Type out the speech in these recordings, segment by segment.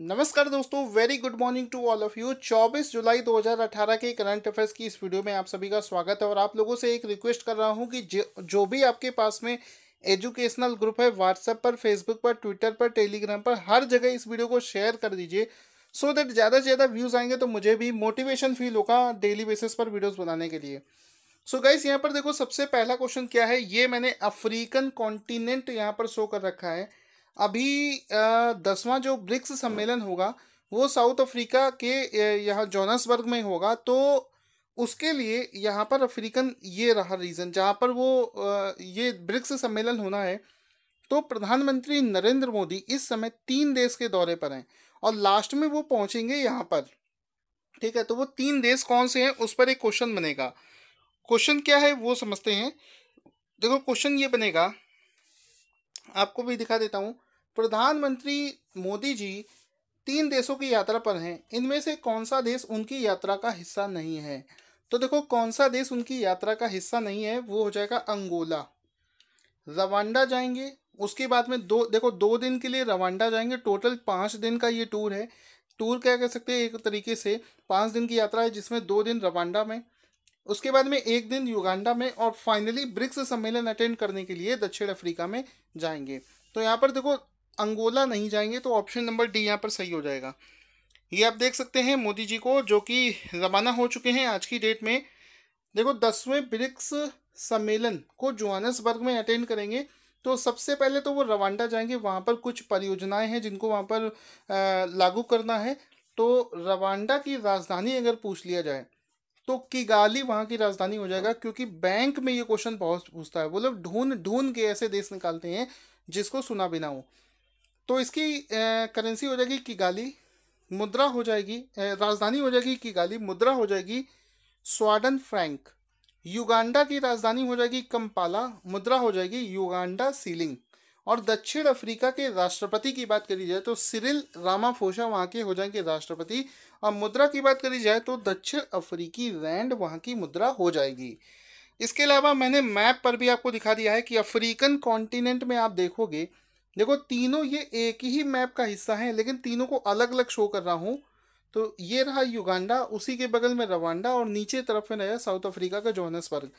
नमस्कार दोस्तों very good morning to all of you 24 जुलाई 2018 के करंट अफेयर्स की इस वीडियो में आप सभी का स्वागत है और आप लोगों से एक रिक्वेस्ट कर रहा हूं कि जो भी आपके पास में एजुकेशनल ग्रुप है व्हाट्सएप पर फेसबुक पर ट्विटर पर टेलीग्राम पर हर जगह इस वीडियो को शेयर कर दीजिए सो दैट ज़्यादा से ज़्यादा व्यूज़ आएंगे तो मुझे भी मोटिवेशन फील होगा डेली बेसिस पर वीडियोज़ बनाने के लिए सो so गाइस यहाँ पर देखो सबसे पहला क्वेश्चन क्या है ये मैंने अफ्रीकन कॉन्टिनेंट यहाँ पर शो कर रखा है अभी दसवां जो ब्रिक्स सम्मेलन होगा वो साउथ अफ्रीका के यहाँ जोनसबर्ग में होगा तो उसके लिए यहाँ पर अफ्रीकन ये रहा रीज़न जहाँ पर वो ये ब्रिक्स सम्मेलन होना है तो प्रधानमंत्री नरेंद्र मोदी इस समय तीन देश के दौरे पर हैं और लास्ट में वो पहुँचेंगे यहाँ पर ठीक है तो वो तीन देश कौन से हैं उस पर एक क्वेश्चन बनेगा क्वेश्चन क्या है वो समझते हैं देखो क्वेश्चन ये बनेगा आपको भी दिखा देता हूँ प्रधानमंत्री मोदी जी तीन देशों की यात्रा पर हैं इनमें से कौन सा देश उनकी यात्रा का हिस्सा नहीं है तो देखो कौन सा देश उनकी यात्रा का हिस्सा नहीं है वो हो जाएगा अंगोला रवांडा जाएंगे उसके बाद में दो देखो दो दिन के लिए रवांडा जाएंगे टोटल पाँच दिन का ये टूर है टूर क्या कह सकते हैं एक तरीके से पाँच दिन की यात्रा है जिसमें दो दिन रवांडा में उसके बाद में एक दिन युगांडा में और फाइनली ब्रिक्स सम्मेलन अटेंड करने के लिए दक्षिण अफ्रीका में जाएंगे तो यहाँ पर देखो अंगोला नहीं जाएंगे तो ऑप्शन नंबर डी यहाँ पर सही हो जाएगा ये आप देख सकते हैं मोदी जी को जो कि रवाना हो चुके हैं आज की डेट में देखो दसवें ब्रिक्स सम्मेलन को जोहानसबर्ग में अटेंड करेंगे तो सबसे पहले तो वो रवांडा जाएंगे वहाँ पर कुछ परियोजनाएं हैं जिनको वहाँ पर लागू करना है तो रवांडा की राजधानी अगर पूछ लिया जाए तो किगाली वहाँ की राजधानी हो जाएगा क्योंकि बैंक में ये क्वेश्चन बहुत पूछता है वो लोग ढूंढ ढूंढ के ऐसे देश निकालते हैं जिसको सुना भी ना हो तो इसकी करेंसी हो जाएगी किगाली मुद्रा हो जाएगी राजधानी हो जाएगी किगाली मुद्रा हो जाएगी स्वाडन फ्रैंक युगांडा की राजधानी हो जाएगी कंपाला मुद्रा हो जाएगी युगांडा सीलिंग और दक्षिण अफ्रीका के राष्ट्रपति की बात करी जाए तो सिरिल रामाफोसा वहाँ के हो जाएंगे राष्ट्रपति और मुद्रा की बात करी जाए तो दक्षिण अफ्रीकी रैंड वहाँ की मुद्रा हो जाएगी इसके अलावा मैंने मैप पर भी आपको दिखा दिया है कि अफ्रीकन कॉन्टिनेंट में आप देखोगे देखो तीनों ये एक ही मैप का हिस्सा है लेकिन तीनों को अलग अलग शो कर रहा हूँ तो ये रहा युगांडा उसी के बगल में रवांडा और नीचे तरफ में रहा साउथ अफ्रीका का जोहनसबर्ग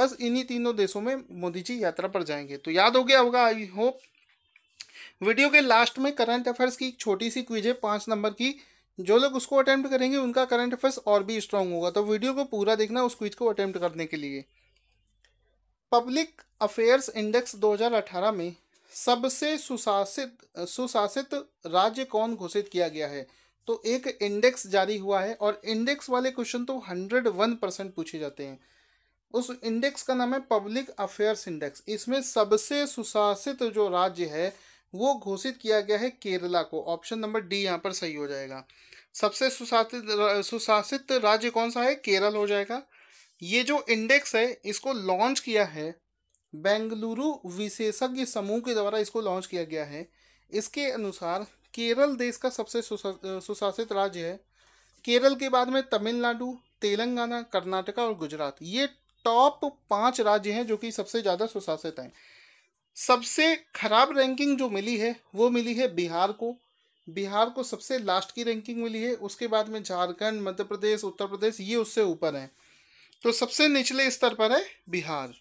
बस इन्हीं तीनों देशों में मोदी जी यात्रा पर जाएंगे तो याद हो गया होगा आई होप वीडियो के लास्ट में करंट अफेयर्स की एक छोटी सी क्विज है पाँच नंबर की जो लोग उसको अटैम्प्ट करेंगे उनका करंट अफेयर्स और भी स्ट्रांग होगा तो वीडियो को पूरा देखना उस क्विज को अटैम्प्ट करने के लिए पब्लिक अफेयर्स इंडेक्स दो में सबसे सुशासित सुशासित राज्य कौन घोषित किया गया है तो एक इंडेक्स जारी हुआ है और इंडेक्स वाले क्वेश्चन तो हंड्रेड वन परसेंट पूछे जाते हैं उस इंडेक्स का नाम है पब्लिक अफेयर्स इंडेक्स इसमें सबसे सुशासित जो राज्य है वो घोषित किया गया है केरला को ऑप्शन नंबर डी यहाँ पर सही हो जाएगा सबसे सुशासित सुशासित राज्य कौन सा है केरल हो जाएगा ये जो इंडेक्स है इसको लॉन्च किया है बेंगलुरु विशेषज्ञ समूह के द्वारा इसको लॉन्च किया गया है इसके अनुसार केरल देश का सबसे सुशासित राज्य है केरल के बाद में तमिलनाडु तेलंगाना कर्नाटका और गुजरात ये टॉप पाँच राज्य हैं जो कि सबसे ज़्यादा सुशासित हैं सबसे खराब रैंकिंग जो मिली है वो मिली है बिहार को बिहार को सबसे लास्ट की रैंकिंग मिली है उसके बाद में झारखंड मध्य प्रदेश उत्तर प्रदेश ये उससे ऊपर हैं तो सबसे निचले स्तर पर है बिहार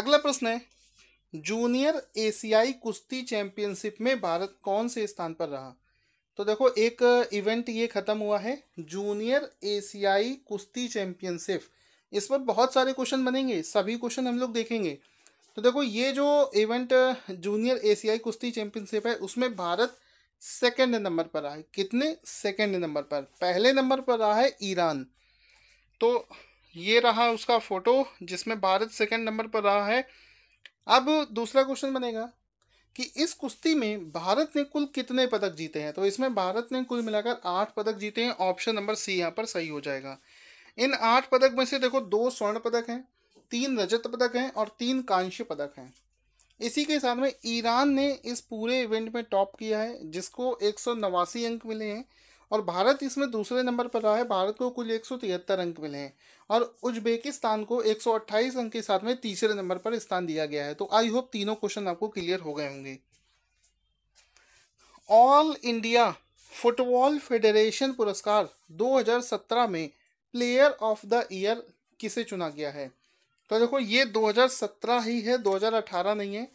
अगला प्रश्न है जूनियर एशियाई कुश्ती चैंपियनशिप में भारत कौन से स्थान पर रहा तो देखो एक इवेंट ये ख़त्म हुआ है जूनियर एशियाई कुश्ती चैंपियनशिप इस पर बहुत सारे क्वेश्चन बनेंगे सभी क्वेश्चन हम लोग देखेंगे तो देखो ये जो इवेंट जूनियर एशियाई कुश्ती चैंपियनशिप है उसमें भारत सेकेंड नंबर पर रहा है कितने सेकेंड नंबर पर पहले नंबर पर रहा है ईरान तो ये रहा उसका फोटो जिसमें भारत सेकंड नंबर पर रहा है अब दूसरा क्वेश्चन बनेगा कि इस कुश्ती में भारत ने कुल कितने पदक जीते हैं तो इसमें भारत ने कुल मिलाकर आठ पदक जीते हैं ऑप्शन नंबर सी यहाँ पर सही हो जाएगा इन आठ पदक में से देखो दो स्वर्ण पदक हैं तीन रजत पदक हैं और तीन कांस्य पदक हैं इसी के साथ में ईरान ने इस पूरे इवेंट में टॉप किया है जिसको एक अंक मिले हैं और भारत इसमें दूसरे नंबर पर रहा है भारत को कुल एक अंक मिले हैं और उज्बेकिस्तान को एक अंक के साथ में तीसरे नंबर पर स्थान दिया गया है तो आई होप तीनों क्वेश्चन आपको क्लियर हो गए होंगे ऑल इंडिया फुटबॉल फेडरेशन पुरस्कार 2017 में प्लेयर ऑफ द ईयर किसे चुना गया है तो देखो ये 2017 ही है 2018 नहीं है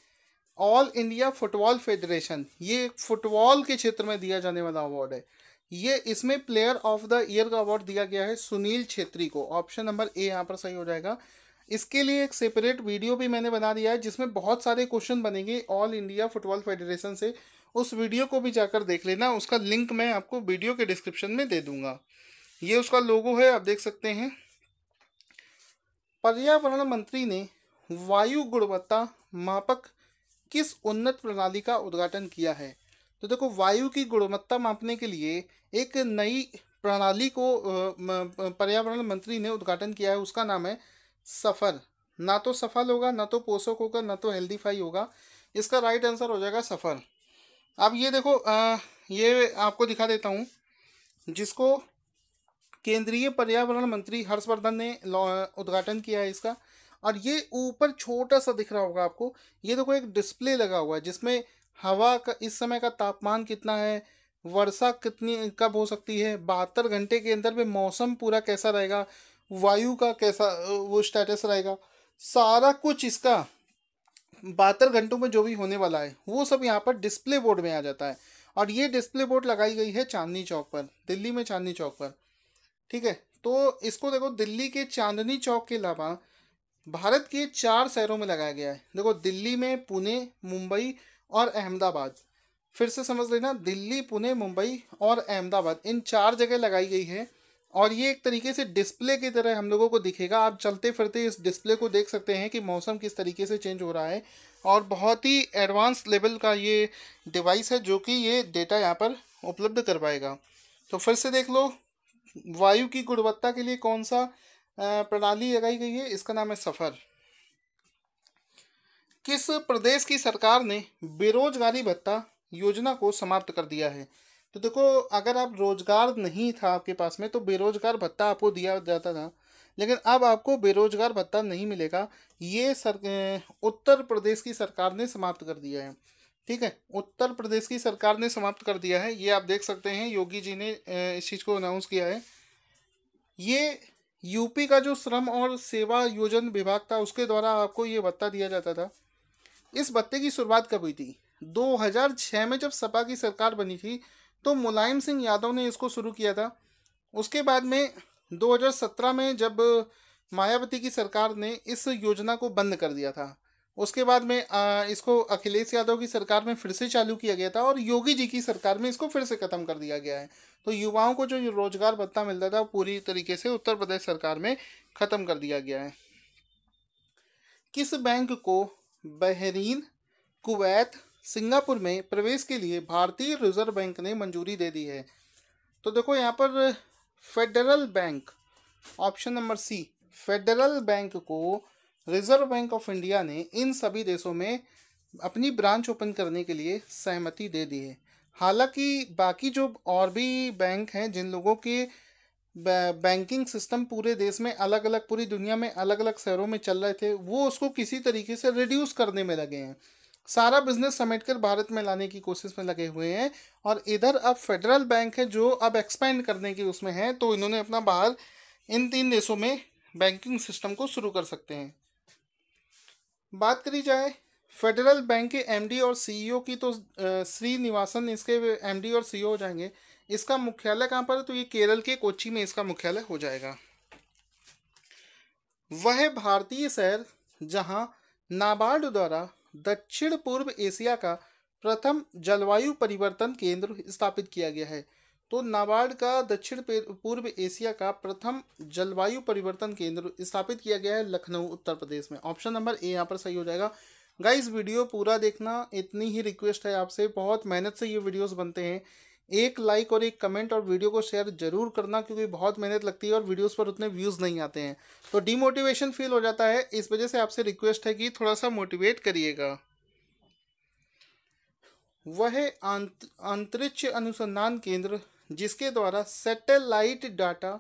ऑल इंडिया फुटबॉल फेडरेशन ये फुटबॉल के क्षेत्र में दिया जाने वाला अवार्ड है ये इसमें प्लेयर ऑफ द ईयर का अवार्ड दिया गया है सुनील छेत्री को ऑप्शन नंबर ए यहाँ पर सही हो जाएगा इसके लिए एक सेपरेट वीडियो भी मैंने बना दिया है जिसमें बहुत सारे क्वेश्चन बनेंगे ऑल इंडिया फुटबॉल फेडरेशन से उस वीडियो को भी जाकर देख लेना उसका लिंक मैं आपको वीडियो के डिस्क्रिप्शन में दे दूंगा ये उसका लोगो है आप देख सकते हैं पर्यावरण मंत्री ने वायु गुणवत्ता मापक किस उन्नत प्रणाली का उद्घाटन किया है तो देखो वायु की गुणवत्ता मापने के लिए एक नई प्रणाली को पर्यावरण मंत्री ने उद्घाटन किया है उसका नाम है सफ़र ना तो सफल होगा ना तो पोषक होगा ना तो हेल्दीफाई होगा इसका राइट आंसर हो जाएगा सफ़र अब ये देखो आ, ये आपको दिखा देता हूँ जिसको केंद्रीय पर्यावरण मंत्री हर्षवर्धन ने उद्घाटन किया है इसका और ये ऊपर छोटा सा दिख रहा होगा आपको ये देखो एक डिस्प्ले लगा हुआ है जिसमें हवा का इस समय का तापमान कितना है वर्षा कितनी कब हो सकती है बहत्तर घंटे के अंदर में मौसम पूरा कैसा रहेगा वायु का कैसा वो स्टेटस रहेगा सारा कुछ इसका बहत्तर घंटों में जो भी होने वाला है वो सब यहाँ पर डिस्प्ले बोर्ड में आ जाता है और ये डिस्प्ले बोर्ड लगाई गई है चांदनी चौक पर दिल्ली में चांदनी चौक पर ठीक है तो इसको देखो दिल्ली के चांदनी चौक के अलावा भारत के चार शहरों में लगाया गया है देखो दिल्ली में पुणे मुंबई और अहमदाबाद फिर से समझ लेना दिल्ली पुणे मुंबई और अहमदाबाद इन चार जगह लगाई गई है और ये एक तरीके से डिस्प्ले की तरह हम लोगों को दिखेगा आप चलते फिरते इस डिस्प्ले को देख सकते हैं कि मौसम किस तरीके से चेंज हो रहा है और बहुत ही एडवांस लेवल का ये डिवाइस है जो कि ये डेटा यहाँ पर उपलब्ध करवाएगा तो फिर से देख लो वायु की गुणवत्ता के लिए कौन सा प्रणाली लगाई गई है इसका नाम है सफ़र किस प्रदेश की सरकार ने बेरोजगारी भत्ता योजना को समाप्त कर दिया है तो देखो अगर आप रोजगार नहीं था आपके पास में तो बेरोजगार भत्ता आपको दिया जाता था लेकिन अब आपको बेरोजगार भत्ता नहीं मिलेगा ये सर उत्तर प्रदेश की सरकार ने समाप्त कर दिया है ठीक है उत्तर प्रदेश की सरकार ने समाप्त कर दिया है ये आप देख सकते हैं योगी जी ने इस चीज़ को अनाउंस किया है ये यूपी का जो श्रम और सेवा योजन विभाग था उसके द्वारा आपको ये भत्ता दिया जाता था इस बत्ते की शुरुआत कब हुई थी 2006 में जब सपा की सरकार बनी थी तो मुलायम सिंह यादव ने इसको शुरू किया था उसके बाद में 2017 में जब मायावती की सरकार ने इस योजना को बंद कर दिया था उसके बाद में इसको अखिलेश यादव की सरकार में फिर से चालू किया गया था और योगी जी की सरकार में इसको फिर से ख़त्म कर दिया गया है तो युवाओं को जो रोजगार भत्ता मिलता था वो पूरी तरीके से उत्तर प्रदेश सरकार में ख़त्म कर दिया गया है किस बैंक को बहरीन कुवैत सिंगापुर में प्रवेश के लिए भारतीय रिजर्व बैंक ने मंजूरी दे दी है तो देखो यहाँ पर federal bank option number C federal bank को रिजर्व बैंक ऑफ इंडिया ने इन सभी देशों में अपनी ब्रांच ओपन करने के लिए सहमति दे दी है हालांकि बाकी जो और भी बैंक हैं जिन लोगों के बैंकिंग सिस्टम पूरे देश में अलग अलग पूरी दुनिया में अलग अलग शहरों में चल रहे थे वो उसको किसी तरीके से रिड्यूस करने में लगे हैं सारा बिजनेस समेट कर भारत में लाने की कोशिश में लगे हुए हैं और इधर अब फेडरल बैंक है जो अब एक्सपेंड करने की उसमें है तो इन्होंने अपना बाहर इन तीन देशों में बैंकिंग सिस्टम को शुरू कर सकते हैं बात करी जाए फेडरल बैंक के एमडी और सीईओ e की तो श्रीनिवासन इसके एमडी और सीईओ e हो जाएंगे इसका मुख्यालय कहाँ पर है तो ये केरल के कोची में इसका मुख्यालय हो जाएगा वह भारतीय शहर जहां नाबार्ड द्वारा दक्षिण पूर्व एशिया का प्रथम जलवायु परिवर्तन केंद्र स्थापित किया गया है तो नाबार्ड का दक्षिण पूर्व एशिया का प्रथम जलवायु परिवर्तन केंद्र स्थापित किया गया है लखनऊ उत्तर प्रदेश में ऑप्शन नंबर ए यहाँ पर सही हो जाएगा गाइस वीडियो पूरा देखना इतनी ही रिक्वेस्ट है आपसे बहुत मेहनत से ये वीडियोस बनते हैं एक लाइक और एक कमेंट और वीडियो को शेयर जरूर करना क्योंकि बहुत मेहनत लगती है और वीडियोस पर उतने व्यूज़ नहीं आते हैं तो डीमोटिवेशन फील हो जाता है इस वजह से आपसे रिक्वेस्ट है कि थोड़ा सा मोटिवेट करिएगा वह अंतरिक्ष अनुसंधान केंद्र जिसके द्वारा सैटेलाइट डाटा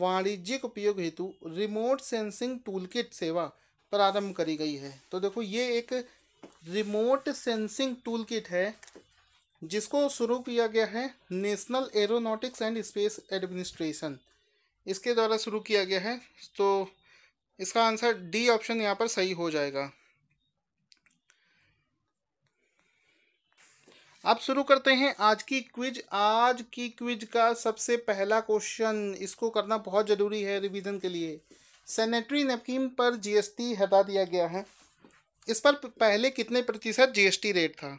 वाणिज्यिक उपयोग हेतु रिमोट सेंसिंग टूल सेवा प्रारंभ करी गई है तो देखो ये एक रिमोट सेंसिंग टूल है जिसको शुरू किया गया है national aeronautics and space administration इसके द्वारा शुरू किया गया है तो इसका आंसर डी ऑप्शन यहाँ पर सही हो जाएगा अब शुरू करते हैं आज की क्विज आज की क्विज का सबसे पहला क्वेश्चन इसको करना बहुत ज़रूरी है रिवीजन के लिए सैनिटरी नेपकिन पर जीएसटी हटा दिया गया है इस पर पहले कितने प्रतिशत जीएसटी रेट था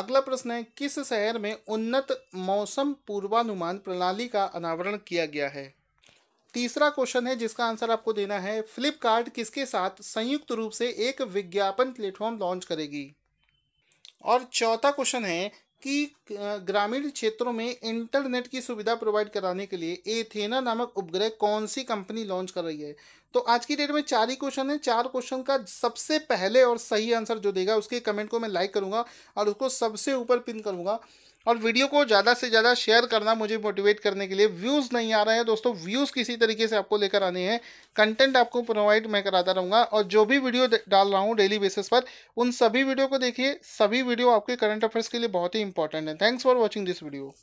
अगला प्रश्न है किस शहर में उन्नत मौसम पूर्वानुमान प्रणाली का अनावरण किया गया है तीसरा क्वेश्चन है जिसका आंसर आपको देना है फ्लिपकार्ट किसके साथ संयुक्त रूप से एक विज्ञापन प्लेटफॉर्म लॉन्च करेगी और चौथा क्वेश्चन है कि ग्रामीण क्षेत्रों में इंटरनेट की सुविधा प्रोवाइड कराने के लिए एथेना नामक उपग्रह कौन सी कंपनी लॉन्च कर रही है तो आज की डेट में चार ही क्वेश्चन है चार क्वेश्चन का सबसे पहले और सही आंसर जो देगा उसके कमेंट को मैं लाइक करूंगा और उसको सबसे ऊपर पिन करूंगा और वीडियो को ज़्यादा से ज़्यादा शेयर करना मुझे मोटिवेट करने के लिए व्यूज़ नहीं आ रहे हैं दोस्तों व्यूज़ किसी तरीके से आपको लेकर आने हैं कंटेंट आपको प्रोवाइड मैं कराता रहूँगा और जो भी वीडियो डाल रहा हूँ डेली बेसिस पर उन सभी वीडियो को देखिए सभी वीडियो आपके करंट अफेयर्स के लिए बहुत ही इंपॉर्टेंट है thanks for watching this video